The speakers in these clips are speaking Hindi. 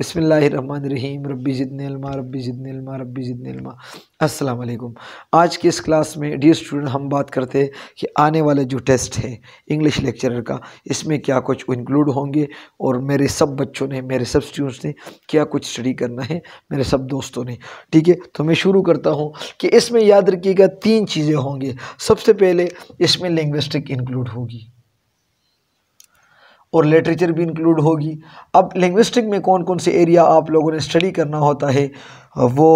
रहीम रबी ज़िदनेलमा रबी ज़िदनेलमा रबी ज़िदनेलमा असलम आज की इस क्लास में डी स्टूडेंट हम बात करते हैं कि आने वाले जो टेस्ट है इंग्लिश लेक्चरर का इसमें क्या कुछ इंक्लूड होंगे और मेरे सब बच्चों ने मेरे सब स्टूडेंट्स ने क्या कुछ स्टडी करना है मेरे सब दोस्तों ने ठीक है तो मैं शुरू करता हूँ कि इसमें याद रखिएगा तीन चीज़ें होंगी सबसे पहले इसमें लिंग्विस्टिक इंक्लूड होगी और लिटरेचर भी इंक्लूड होगी अब लिंग्विस्टिक में कौन कौन से एरिया आप लोगों ने स्टडी करना होता है वो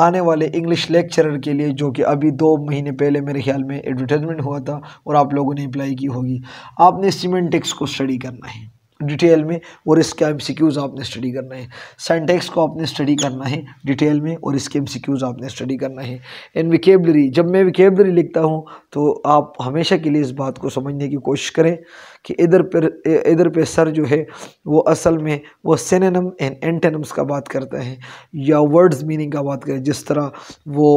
आने वाले इंग्लिश लेक्चरर के लिए जो कि अभी दो महीने पहले मेरे ख्याल में एडवर्टाइजमेंट हुआ था और आप लोगों ने अप्लाई की होगी आपने सीमेंटिक्स को स्टडी करना है डिटेल में और इसके एम आपने स्टडी करना है सेंटेक्स को आपने स्टडी करना है डिटेल में और इसके एम आपने स्टडी करना है एंड विकेबलरी जब मैं विकेबलरी लिखता हूँ तो आप हमेशा के लिए इस बात को समझने की कोशिश करें कि इधर पर इधर पे सर जो है वो असल में वो सेनेनम एंड एंटेनम्स का बात करता है या वर्ड्स मीनिंग का बात करें जिस तरह वो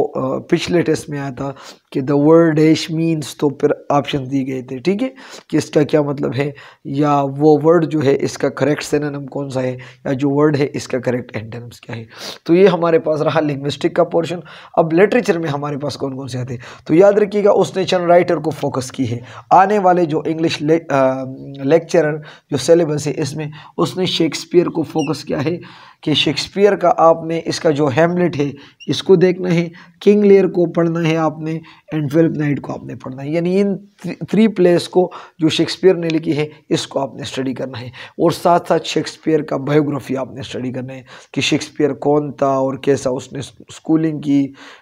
पिछले टेस्ट में आया था कि द वर्ड एश मीन्स तो फिर ऑप्शन दिए गए थे ठीक है कि इसका क्या मतलब है या वो वर्ड जो है इसका करेक्ट सेनेनम कौन सा है या जो वर्ड है इसका करेक्ट एंटेनम्स क्या है तो ये हमारे पास रहा लिंग्विस्टिक का पोर्शन अब लिटरेचर में हमारे पास कौन कौन से आते हैं तो याद रखिएगा उसने डिस्टिंक्शन राइटर को फोकस की है आने वाले जो इंग्लिश लेक्चरर जो सेलेबस है इसमें उसने शेक्सपियर को फोकस किया है कि शेक्सपियर का आपने इसका जो हेमलेट है इसको देखना है किंग लेयर को पढ़ना है आपने एंड ट्वेल्थ नाइट को आपने पढ़ना है यानी इन थ्री प्लेस को जो शेक्सपियर ने लिखी है इसको आपने स्टडी करना है और साथ साथ शेक्सपियर का बायोग्राफी आपने स्टडी करना है कि शेक्सपियर कौन था और कैसा उसने स्कूलिंग की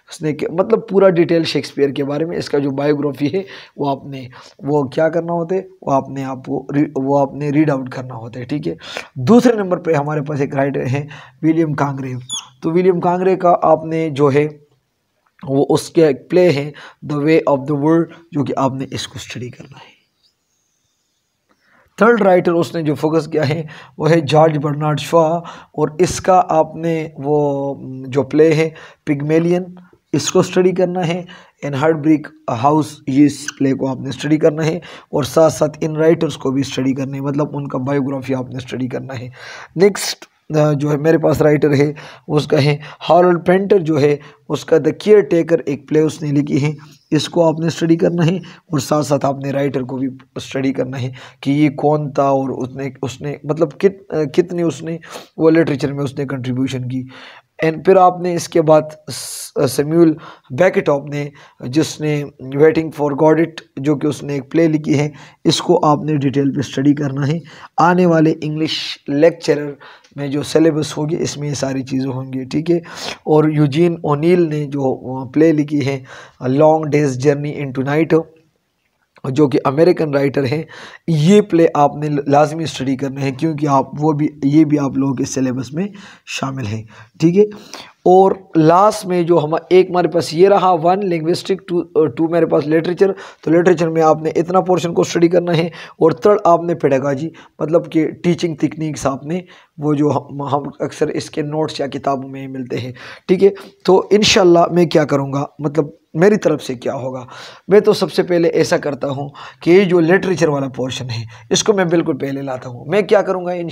उसने मतलब पूरा डिटेल शेक्सपियर के बारे में इसका जो बायोग्राफी है वो आपने वो क्या करना होता है वो आपने आपको वो आपने रीड आउट करना होता है ठीक है दूसरे नंबर पर हमारे पास एक राइटर है विलियम कांगरे तो विलियम कांगरे का आपने जो है वो उसके एक प्ले है the way of the world जो कि आपने इसको स्टडी करना है थर्ड राइटर उसने जो फोकस किया है वो है जॉर्ज बर्नार्ड शॉ और इसका आपने वो जो प्ले है पिगमेलियन इसको स्टडी करना है इन हार्ड ब्रिक हाउस ये इस प्ले को आपने स्टडी करना है और साथ साथ इन राइटर्स को भी स्टडी करना है मतलब उनका बायोग्राफी आपने स्टडी करना है नेक्स्ट जो है मेरे पास राइटर है उसका है हॉरल पेंटर जो है उसका द केयर टेकर एक प्ले उसने लिखी है इसको आपने स्टडी करना है और साथ साथ आपने राइटर को भी स्टडी करना है कि ये कौन था और उसने उसने मतलब कित कितने उसने वो लिटरेचर में उसने कंट्रीब्यूशन की एंड फिर आपने इसके बाद सम्यूल बैकेटॉप ने जिसने वेटिंग फॉर गॉड इट जो कि उसने एक प्ले लिखी है इसको आपने डिटेल पे स्टडी करना है आने वाले इंग्लिश लेक्चरर में जो सिलेबस होगी इसमें ये सारी चीज़ें होंगी ठीक है और यूजीन ओनील ने जो प्ले लिखी है long day's journey into night जो कि अमेरिकन राइटर हैं ये प्ले आपने लाजमी स्टडी करने हैं क्योंकि आप वो भी ये भी आप लोगों के सिलेबस में शामिल हैं ठीक है और लास्ट में जो हम एक हमारे पास ये रहा वन लिंग्विस्टिक टू टू मेरे पास लिटरेचर तो लिटरेचर में आपने इतना पोर्शन को स्टडी करना है और थर्ड आपने पेडागाजी मतलब कि टीचिंग टेक्निक्स आपने वो जो हम हम अक्सर इसके नोट्स या किताबों में मिलते हैं ठीक है तो इन मैं क्या करूँगा मतलब मेरी तरफ से क्या होगा मैं तो सबसे पहले ऐसा करता हूँ कि ये जो लिटरेचर वाला पोर्शन है इसको मैं बिल्कुल पहले लाता हूँ मैं क्या करूँगा इन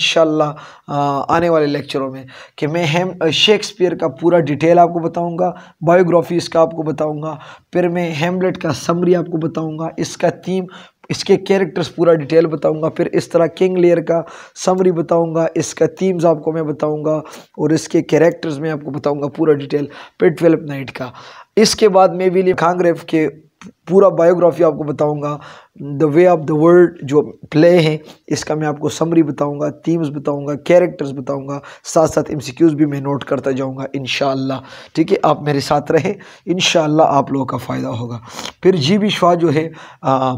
आने वाले लेक्चरों में कि मैं हेम शेक्सपियर का पूरा डिटेल आपको बताऊँगा बायोग्राफी इसका आपको बताऊँगा फिर मैं हेमलेट का समरी आपको बताऊँगा इसका थीम इसके कैरेक्टर्स पूरा डिटेल बताऊंगा फिर इस तरह किंग लेयर का समरी बताऊंगा इसका थीम्स आपको मैं बताऊंगा और इसके कैरेक्टर्स में आपको बताऊंगा पूरा डिटेल फिर ट्वेल्थ नाइट का इसके बाद में लिए खांग्रेफ के पूरा बायोग्राफी आपको बताऊंगा the way of the world जो प्ले हैं इसका मैं आपको समरी बताऊंगा थीम्स बताऊंगा कैरेक्टर्स बताऊंगा साथ साथ एम भी मैं नोट करता जाऊंगा इन ठीक है आप मेरे साथ रहें इन आप लोगों का फ़ायदा होगा फिर जी बी शाह जो है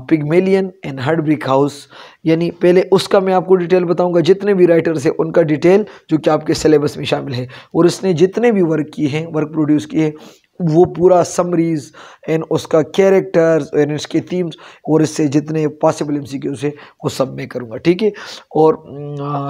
Pygmalion and heartbreak house यानी पहले उसका मैं आपको डिटेल बताऊँगा जितने भी राइटर्स हैं उनका डिटेल जो कि आपके सिलेबस में शामिल है और इसने जितने भी वर्क किए हैं वर्क प्रोड्यूस किए हैं वो पूरा समरीज एंड उसका कैरेक्टर्स एंड इसके थीम्स और इससे जितने पॉसिबल एम सी क्यूज है वो सब मैं करूँगा ठीक है और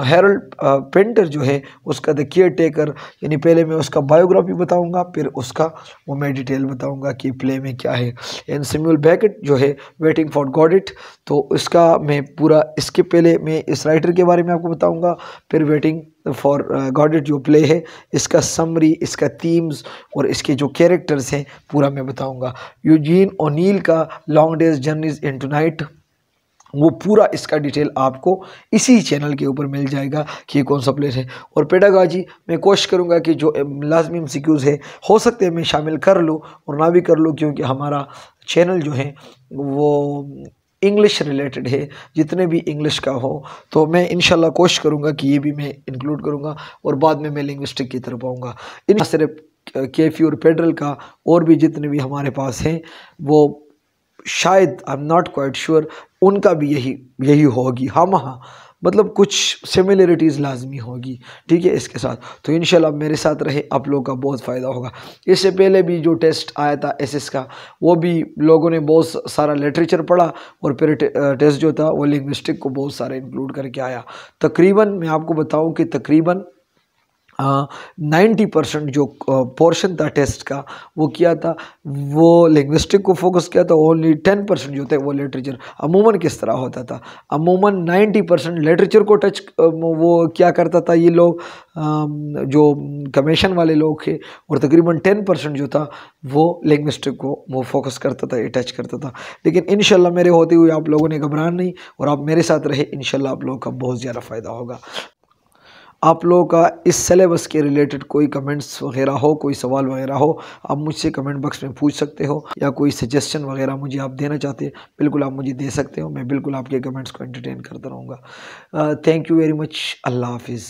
हेरल्ड पेंटर जो है उसका द केयर टेकर यानी पहले मैं उसका बायोग्राफी बताऊँगा फिर उसका वो मैं डिटेल बताऊँगा कि प्ले में क्या है एंड सिम्यूल बैकेट जो है वेटिंग फॉर गॉड इट तो इसका मैं पूरा इसके पहले मैं इस राइटर के बारे में आपको बताऊँगा फिर waiting for Godot it you play है इसका समरी इसका थीम्स और इसके जो कैरेक्टर्स हैं पूरा मैं बताऊंगा यूजीन ओनील का long day's journeys into night वो पूरा इसका डिटेल आपको इसी चैनल के ऊपर मिल जाएगा कि ये कौन सा प्लेस है और पेडागाजी मैं कोशिश करूँगा कि जो um, लाजमी एम है हो सकते हैं मैं शामिल कर लूँ और ना भी कर लूँ क्योंकि हमारा चैनल जो है वो इंग्लिश रिलेटेड है जितने भी इंग्लिश का हो तो मैं इनशाला कोशिश करूँगा कि ये भी मैं इंक्लूड करूँगा और बाद में मैं लिंग्विस्टिक की तरफ आऊँगा इन सिर्फ केफी और पेड्रल का और भी जितने भी हमारे पास हैं वो शायद I am not quite sure उनका भी यही यही होगी हम हाँ, हाँ, हाँ। मतलब कुछ सिमिलरिटीज़ लाजमी होगी ठीक है इसके साथ तो इन मेरे साथ रहे आप लोगों का बहुत फ़ायदा होगा इससे पहले भी जो टेस्ट आया था एस का वो भी लोगों ने बहुत सारा लिटरेचर पढ़ा और फिर टेस्ट जो था वो लिंग्विस्टिक को बहुत सारा इंक्लूड करके आया तकरीबन मैं आपको बताऊँ कि तकरीबन हाँ, नाइन्टी परसेंट जो पोर्शन था टेस्ट का वो किया था वो लिंग्विस्टिक को फोकस किया था ओनली टेन परसेंट जो थे वो लिटरेचर अमूमन किस तरह होता था अमूमन नाइन्टी परसेंट लिटरेचर को टच वो क्या करता था ये लोग जो कमीशन वाले लोग थे और तकरीबन टेन परसेंट जो था वो लिंग्विस्टिक को वो फोकस करता था ये टच करता था लेकिन इन मेरे होते हुए आप लोगों ने घबराना नहीं और आप मेरे साथ रहे इन आप लोगों का बहुत ज़्यादा फ़ायदा होगा आप लोगों का इस सलेबस के रिलेटेड कोई कमेंट्स वगैरह हो कोई सवाल वगैरह हो आप मुझसे कमेंट बॉक्स में पूछ सकते हो या कोई सजेशन वगैरह मुझे आप देना चाहते हैं बिल्कुल आप मुझे दे सकते हो मैं बिल्कुल आपके कमेंट्स को एंटरटेन करता रहूँगा थैंक यू वेरी मच अल्लाह हाफिज़